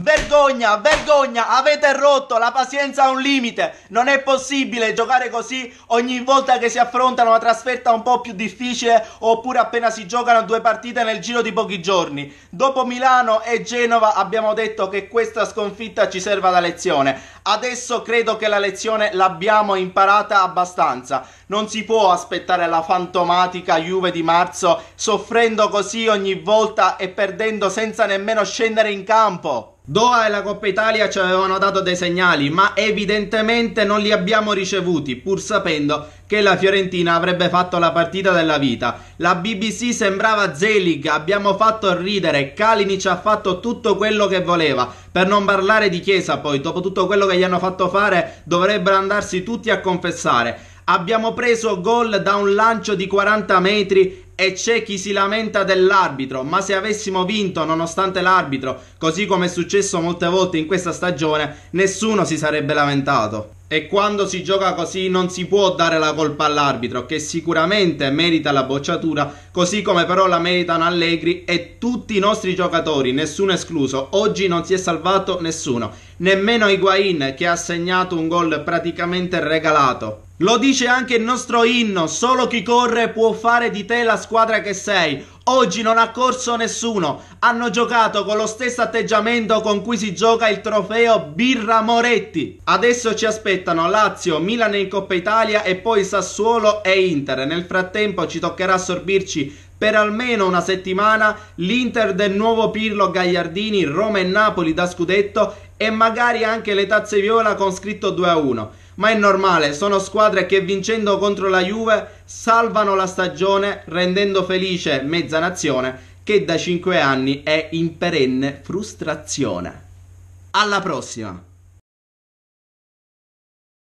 Vergogna, vergogna, avete rotto, la pazienza ha un limite. Non è possibile giocare così ogni volta che si affrontano una trasferta un po' più difficile oppure appena si giocano due partite nel giro di pochi giorni. Dopo Milano e Genova abbiamo detto che questa sconfitta ci serva da lezione. Adesso credo che la lezione l'abbiamo imparata abbastanza. Non si può aspettare la fantomatica Juve di marzo soffrendo così ogni volta e perdendo senza nemmeno scendere in campo. Doha e la Coppa Italia ci avevano dato dei segnali, ma evidentemente non li abbiamo ricevuti, pur sapendo che la Fiorentina avrebbe fatto la partita della vita. La BBC sembrava Zelig, abbiamo fatto ridere, Kalinic ha fatto tutto quello che voleva. Per non parlare di Chiesa poi, dopo tutto quello che gli hanno fatto fare, dovrebbero andarsi tutti a confessare. Abbiamo preso gol da un lancio di 40 metri e c'è chi si lamenta dell'arbitro, ma se avessimo vinto nonostante l'arbitro, così come è successo molte volte in questa stagione, nessuno si sarebbe lamentato. E quando si gioca così non si può dare la colpa all'arbitro, che sicuramente merita la bocciatura, così come però la meritano Allegri e tutti i nostri giocatori, nessuno escluso. Oggi non si è salvato nessuno, nemmeno Higuain che ha segnato un gol praticamente regalato. Lo dice anche il nostro inno, solo chi corre può fare di te la squadra che sei. Oggi non ha corso nessuno, hanno giocato con lo stesso atteggiamento con cui si gioca il trofeo Birra Moretti. Adesso ci aspettano Lazio, Milano in Coppa Italia e poi Sassuolo e Inter. Nel frattempo ci toccherà assorbirci per almeno una settimana l'Inter del nuovo Pirlo Gagliardini, Roma e Napoli da scudetto e magari anche le tazze viola con scritto 2 a 1 ma è normale, sono squadre che vincendo contro la Juve salvano la stagione rendendo felice mezza nazione che da 5 anni è in perenne frustrazione. Alla prossima!